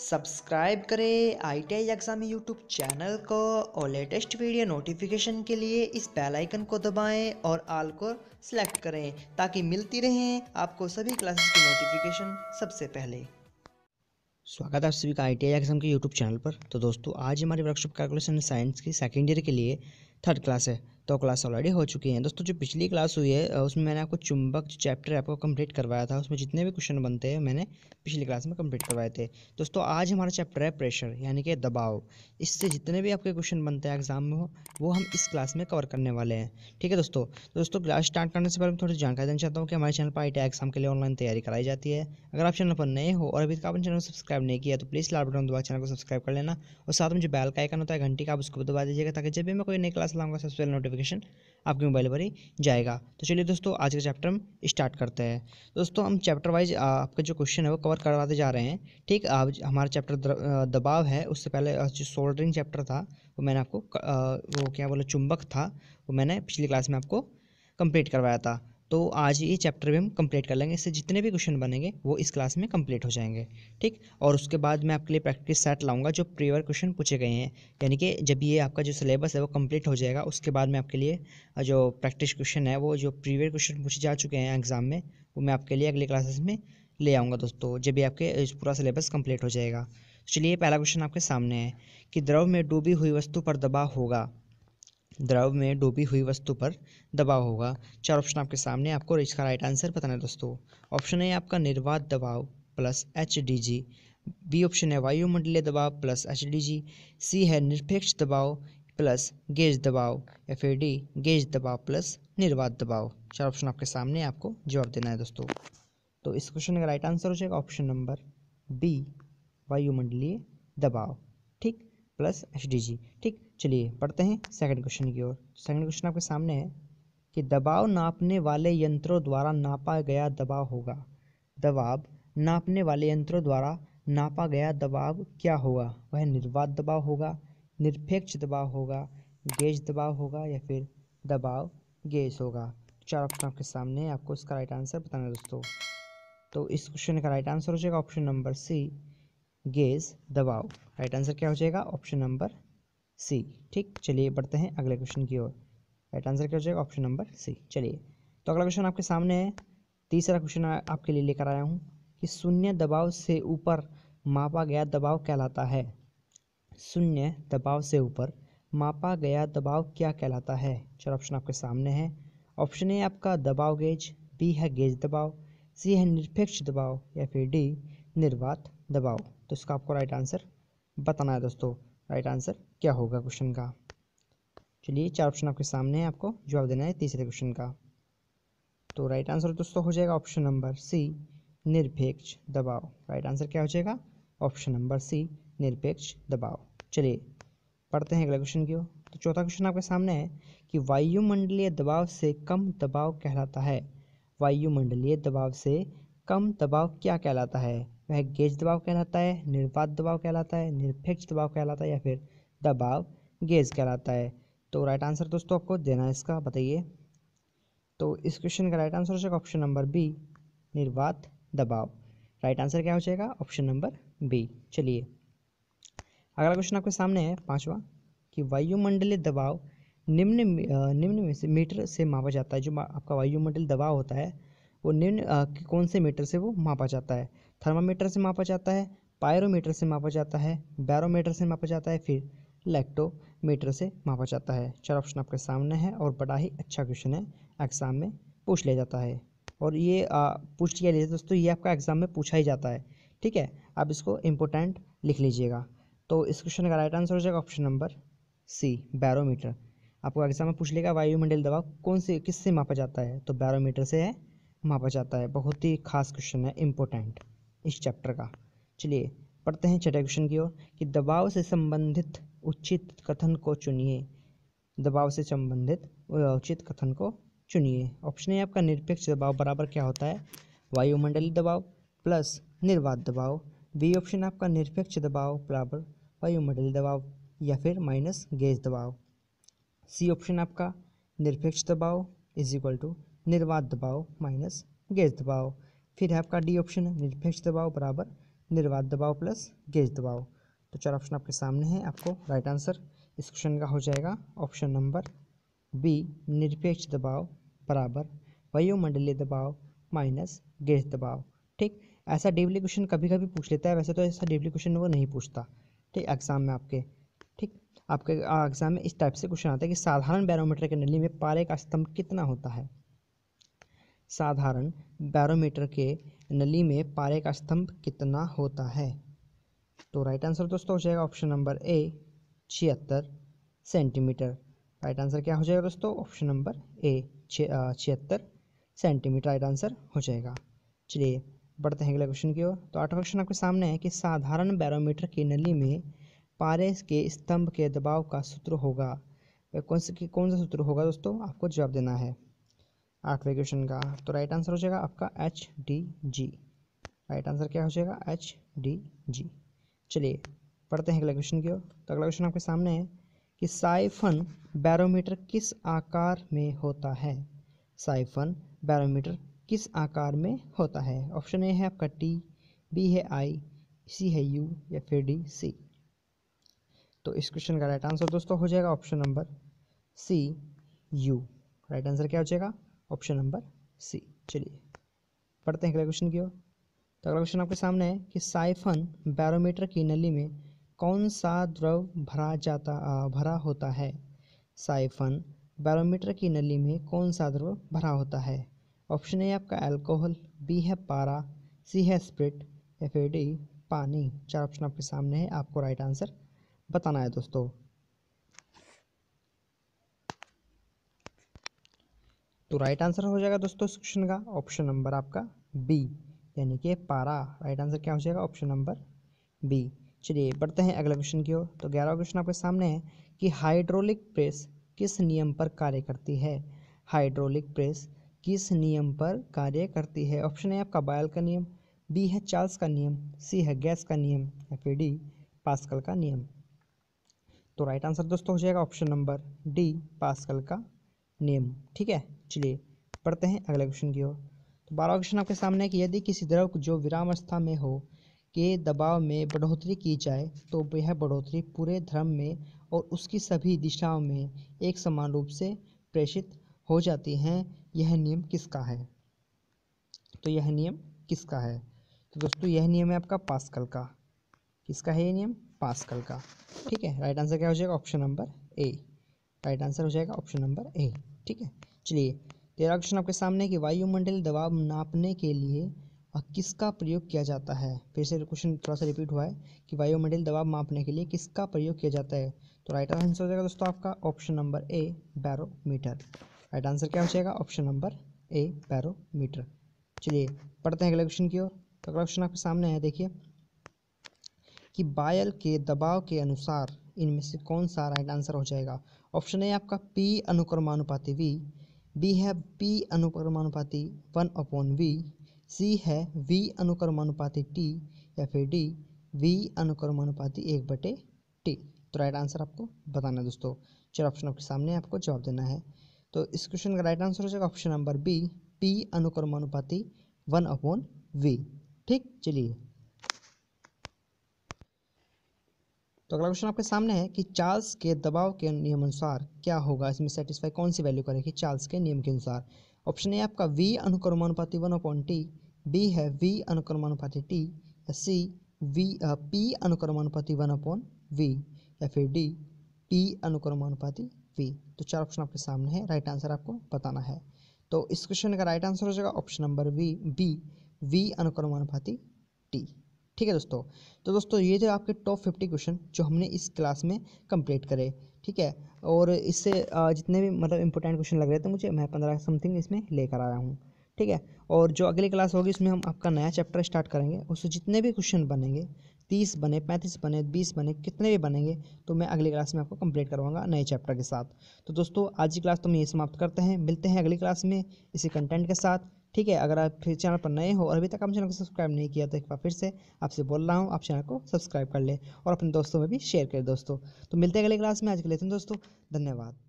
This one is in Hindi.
सब्सक्राइब करें I T I exam YouTube channel को और लेटेस्ट वीडियो नोटिफिकेशन के लिए इस बेल आइकन को दबाएं और आल को सिलेक्ट करें ताकि मिलती रहें आपको सभी क्लासेस की नोटिफिकेशन सबसे पहले स्वागत है आप सभी का आई टी आई एग्जाम के यूट्यूब चैनल पर तो दोस्तों आज हमारी वर्कशॉप कैलकुलेशन साइंस की सेकेंड ईयर के लिए थर्ड क्लास है तो क्लास ऑलरेडी हो चुकी है दोस्तों जो पिछली क्लास हुई है उसमें मैंने आपको चुंबक जो चैप्टर आपको कंप्लीट करवाया था उसमें जितने भी क्वेश्चन बनते हैं मैंने पिछली क्लास में कंप्लीट करवाए थे दोस्तों आज हमारा चैप्टर है प्रेशर यानी कि दबाव इससे जितने भी आपके क्वेश्चन बनते हैं एग्जाम में वो हम इस क्लास में कवर करने वाले हैं ठीक है दोस्तों दोस्तों क्लास स्टार्ट करने से पहले मैं थोड़ी जानकारी देना चाहता हूँ कि हमारे चैनल पर आई एग्जाम के लिए ऑनलाइन तैयारी कराई जाती है अगर आप चैनल पर नए हो और अभी तक आपने चैनल सब्सक्राइब नहीं किया तो प्लीज़ लाल बटन दबा चैनल को सब्सक्राइब कर लेना और साथ में जो बैल का आइकन होता है घंटी का आप उसको दबा दीजिएगा ताकि जब भी मैं कोई नई क्लास लाऊंगा सबसे पहले नोटिफिकेशन आपके मोबाइल पर ही जाएगा तो चलिए दोस्तों आज का चैप्टर हम स्टार्ट करते हैं दोस्तों हम चैप्टर वाइज आपका जो क्वेश्चन है वो कवर करवाते जा रहे हैं ठीक आप हमारा चैप्टर दबाव है उससे पहले जो सोल्डरिंग चैप्टर था वो मैंने आपको वो क्या बोला चुंबक था वो मैंने पिछली क्लास में आपको कंप्लीट करवाया था तो आज ये चैप्टर भी हम कंप्लीट कर लेंगे इससे जितने भी क्वेश्चन बनेंगे वो इस क्लास में कंप्लीट हो जाएंगे ठीक और उसके बाद मैं आपके लिए प्रैक्टिस सेट लाऊंगा जो प्रीवियर क्वेश्चन पूछे गए हैं यानी कि जब ये आपका जो सिलेबस है वो कंप्लीट हो जाएगा उसके बाद मैं आपके लिए जो प्रैक्टिस क्वेश्चन है वो जो प्रीवियर क्वेश्चन पूछे जा चुके हैं एग्जाम में वो मैं आपके लिए अगले क्लासेस में ले आऊँगा दोस्तों जब भी आपके पूरा सिलेबस कंप्लीट हो जाएगा चलिए पहला क्वेश्चन आपके सामने है कि द्रव में डूबी हुई वस्तु पर दबाव होगा द्रव में डूबी हुई वस्तु पर दबाव होगा चार ऑप्शन आपके सामने आपको इसका राइट आंसर बताना है दोस्तों ऑप्शन है आपका निर्वात दबाव plus H D G B option है वायुमंडलीय दबाव plus H D G C है निरपेक्ष दबाव प्लस गेज दबाव एफ ए डी गेज दबाव प्लस निर्वात दबाव चार ऑप्शन आपके सामने आपको जवाब देना है दोस्तों तो इस क्वेश्चन का राइट आंसर हो जाएगा ऑप्शन नंबर बी वायुमंडलीय दबाव ठीक प्लस एच डी जी ठीक चलिए पढ़ते हैं सेकंड क्वेश्चन की ओर सेकंड क्वेश्चन आपके सामने है कि दबाव नापने वाले यंत्रों द्वारा नापा गया दबाव होगा दबाव नापने वाले यंत्रों द्वारा नापा गया दबाव क्या होगा वह निर्वात दबाव होगा निरपेक्ष दबाव होगा गेज दबाव होगा या फिर दबाव गेज होगा चार ऑप्शन आपके सामने आपको इसका राइट आंसर बताना दोस्तों तो इस क्वेश्चन का राइट आंसर हो जाएगा ऑप्शन नंबर सी गेज दबाओ राइट आंसर क्या हो जाएगा ऑप्शन नंबर सी ठीक चलिए बढ़ते हैं अगले क्वेश्चन की ओर राइट आंसर क्या हो जाएगा ऑप्शन नंबर सी चलिए तो अगला क्वेश्चन आपके सामने है तीसरा क्वेश्चन आपके लिए लेकर आया हूँ कि शून्य दबाव से ऊपर मापा गया दबाव कहलाता है शून्य दबाव से ऊपर मापा गया दबाव क्या कहलाता है चलो ऑप्शन आपके सामने है ऑप्शन ए आपका दबाव गेज बी है गेज दबाव सी है निरपेक्ष दबाव या फिर डी निर्वात दबाव तो इसका आपको राइट आंसर बताना है दोस्तों राइट आंसर क्या होगा क्वेश्चन का चलिए चार ऑप्शन आपके सामने है आपको जवाब देना है तीसरे क्वेश्चन का तो राइट आंसर दोस्तों हो जाएगा ऑप्शन नंबर सी निरपेक्ष दबाव राइट आंसर क्या हो जाएगा ऑप्शन नंबर सी निरपेक्ष दबाव चलिए पढ़ते हैं अगला क्वेश्चन की ओर तो चौथा क्वेश्चन आपके सामने है कि वायुमंडलीय दबाव से कम दबाव कहलाता है वायुमंडलीय दबाव से कम दबाव क्या कहलाता है वह गेज दबाव कहलाता है निर्वात दबाव कहलाता है निरपेक्ष दबाव कहलाता है या फिर दबाव गेज कहलाता है तो राइट आंसर दोस्तों आपको देना है इसका बताइए तो इस क्वेश्चन का राइट आंसर हो जाएगा ऑप्शन नंबर बी निर्वात दबाव राइट आंसर क्या हो जाएगा ऑप्शन नंबर बी चलिए अगला क्वेश्चन आपके सामने है पांचवा कि वायुमंडलीय दबाव निम्न निम्न मीटर से मापा जाता है जो आपका वायुमंडल दबाव होता है वो निम्न कौन से मीटर से वो मापा जाता है थर्मामीटर से मापा जाता है पायरोमीटर से मापा जाता है बैरोमीटर से मापा जाता है फिर लैक्टोमीटर से मापा जाता है चार ऑप्शन आपके सामने है और बड़ा ही अच्छा क्वेश्चन है एग्ज़ाम में पूछ लिया जाता है और ये पूछ लिया जाता दोस्तों ये आपका एग्ज़ाम में पूछा ही जाता है ठीक है आप इसको इम्पोर्टेंट लिख लीजिएगा तो इस क्वेश्चन का राइट आंसर हो जाएगा ऑप्शन नंबर सी बैरोमीटर आपको एग्जाम में पूछ लेगा वायुमंडल दबाव कौन से किससे मापा जाता है तो बैरोमीटर से है मापा जाता है बहुत ही खास क्वेश्चन है इम्पोर्टेंट इस चैप्टर का चलिए पढ़ते हैं छठे क्वेश्चन की ओर कि दबाव से संबंधित उचित कथन को चुनिए दबाव से संबंधित उचित कथन को चुनिए ऑप्शन है आपका निरपेक्ष दबाव बराबर क्या होता है वायुमंडलीय दबाव प्लस निर्वात दबाव बी ऑप्शन आपका निरपेक्ष दबाव बराबर वायुमंडलीय दबाव या फिर माइनस गैस दबाव सी ऑप्शन आपका निरपेक्ष दबाव इज इक्वल टू निर्वात दबाव माइनस गैस दबाव फिर है आपका डी ऑप्शन है निरपेक्ष दबाव बराबर निर्वात दबाव प्लस गेज दबाव तो चार ऑप्शन आपके सामने हैं आपको राइट आंसर इस क्वेश्चन का हो जाएगा ऑप्शन नंबर बी निरपेक्ष दबाव बराबर वायुमंडलीय दबाव माइनस गेज दबाव ठीक ऐसा डिब्ली क्वेश्चन कभी कभी पूछ लेता है वैसे तो ऐसा डीपली क्वेश्चन वो नहीं पूछता ठीक एग्जाम में आपके ठीक आपके एग्जाम में इस टाइप से क्वेश्चन आता है कि साधारण बैरोमीटर के नली में पारे का स्तंभ कितना होता है साधारण बैरोमीटर के नली में पारे का स्तंभ कितना होता है तो राइट आंसर दोस्तों हो जाएगा ऑप्शन नंबर ए छिहत्तर सेंटीमीटर राइट आंसर क्या हो जाएगा दोस्तों ऑप्शन नंबर ए छिहत्तर सेंटीमीटर राइट आंसर हो जाएगा चलिए बढ़ते हैं अगले क्वेश्चन की ओर तो आठवां क्वेश्चन आपके सामने है कि साधारण बैरोमीटर की नली में पारे के स्तंभ के दबाव का सूत्र होगा कौन से कौन सा सूत्र होगा दोस्तों आपको जवाब देना है आठवें क्वेश्चन का तो राइट आंसर हो जाएगा आपका H D G right answer क्या हो जाएगा एच डी जी चलिए पढ़ते हैं अगला क्वेश्चन की ओर तो अगला क्वेश्चन आपके सामने है कि साइफन बैरोमीटर किस आकार में होता है साइफन बैरोमीटर किस आकार में होता है ऑप्शन ए है आपका टी बी है आई सी है यू या फिर डी सी तो इस क्वेश्चन का राइट आंसर दोस्तों हो जाएगा option number C you right answer क्या हो जाएगा ऑप्शन नंबर सी चलिए पढ़ते हैं अगले क्वेश्चन की ओर तो अगला क्वेश्चन आपके सामने है कि साइफन बैरोमीटर की नली में कौन सा द्रव भरा जाता भरा होता है साइफन बैरोमीटर की नली में कौन सा द्रव भरा होता है ऑप्शन ए आपका अल्कोहल बी है पारा सी है स्प्रिट या फिर डी पानी चार ऑप्शन आपके सामने है आपको राइट आंसर बताना है दोस्तों तो राइट आंसर हो जाएगा दोस्तों इस क्वेश्चन का ऑप्शन नंबर आपका बी यानी कि पारा राइट आंसर क्या हो जाएगा ऑप्शन नंबर बी चलिए बढ़ते हैं अगले क्वेश्चन की ओर तो ग्यारहवा क्वेश्चन आपके सामने है कि हाइड्रोलिक प्रेस किस नियम पर कार्य करती है हाइड्रोलिक प्रेस किस नियम पर कार्य करती है ऑप्शन है आपका बायल का नियम बी है चार्ल्स का नियम सी है गैस का नियम या फिर डी पास्कल का नियम तो राइट आंसर दोस्तों हो जाएगा ऑप्शन नंबर डी पास्कल का नियम ठीक है चलिए पढ़ते हैं अगले क्वेश्चन की ओर तो बारह क्वेश्चन आपके सामने है कि यदि किसी द्रव जो अवस्था में हो के दबाव में बढ़ोतरी की जाए तो वह बढ़ोतरी पूरे धर्म में और उसकी सभी दिशाओं में एक समान रूप से प्रेषित हो जाती हैं यह नियम किसका है तो यह नियम किसका है तो दोस्तों यह नियम है आपका पास्कल का किसका है यह नियम पास्कल का ठीक है राइट आंसर क्या हो जाएगा option number A right answer हो जाएगा ऑप्शन नंबर ए ठीक है चलिए तेरा क्वेश्चन आपके सामने कि वायुमंडल दबाव नापने के लिए किसका प्रयोग किया जाता है फिर से क्वेश्चन थोड़ा सा रिपीट हुआ है कि वायुमंडल दबाव मापने के लिए किसका प्रयोग किया जाता है तो राइट आंसर हो जाएगा दोस्तों आपका option number A barometer right answer क्या हो जाएगा ऑप्शन नंबर ए बैरोमीटर चलिए पढ़ते हैं अगले क्वेश्चन की ओर तो अगला क्वेश्चन आपके सामने है देखिए कि बायल के दबाव के अनुसार इनमें से कौन सा राइट आंसर हो जाएगा ऑप्शन ए आपका पी अनुक्रमानुपाती वी डी है पी अनुक्रमानुपाती वन अपॉन वी सी है वी अनुक्रमानुपाती टी या फिर डी वी अनुक्रमानुपाती एक बटे टी तो राइट आंसर आपको बताना दोस्तों चार ऑप्शन आपके सामने आपको जवाब देना है तो इस क्वेश्चन का राइट आंसर हो जाएगा ऑप्शन नंबर बी पी अनुक्रमानुपाती वन अपॉन वी ठीक चलिए तो अगला क्वेश्चन आपके सामने है कि चार्ल्स के दबाव के नियमानुसार क्या होगा इसमें सेटिस्फाई कौन सी वैल्यू करेगी चार्ल्स के नियम के अनुसार ऑप्शन ए आपका वी अनुक्रमानुपाति वन अपॉइंट टी बी है वी अनुक्रमानुपाति टी या सी वी पी अनुक्रमानुपाति वन अपॉन वी या फिर डी पी अनुक्रमानुपाति वी तो चार ऑप्शन आपके सामने है राइट आंसर आपको बताना है तो इस क्वेश्चन का राइट आंसर हो जाएगा option number V B V अनुक्रमानुपाति टी ठीक है दोस्तों तो दोस्तों ये थे आपके टॉप फिफ्टी क्वेश्चन जो हमने इस क्लास में कंप्लीट करे ठीक है और इससे जितने भी मतलब इंपॉर्टेंट क्वेश्चन लग रहे थे मुझे मैं पंद्रह समथिंग इसमें लेकर आया हूँ ठीक है और जो अगली क्लास होगी उसमें हम आपका नया चैप्टर स्टार्ट करेंगे उससे जितने भी क्वेश्चन बनेंगे तीस बने पैंतीस बने बीस बने कितने भी बनेंगे तो मैं अगली क्लास में आपको कंप्लीट करवाऊंगा नए चैप्टर के साथ तो दोस्तों आज की क्लास तो हम ये समाप्त करते हैं मिलते हैं अगली क्लास में इसी कंटेंट के साथ ठीक है अगर आप फिर चैनल पर नए हो और अभी तक हम चैनल को सब्सक्राइब नहीं किया तो एक बार फिर से आपसे बोल रहा हूँ आप चैनल को सब्सक्राइब कर लें और अपने दोस्तों में भी शेयर करें दोस्तों तो मिलते हैं अगले क्लास में आज के लेते हैं दोस्तों धन्यवाद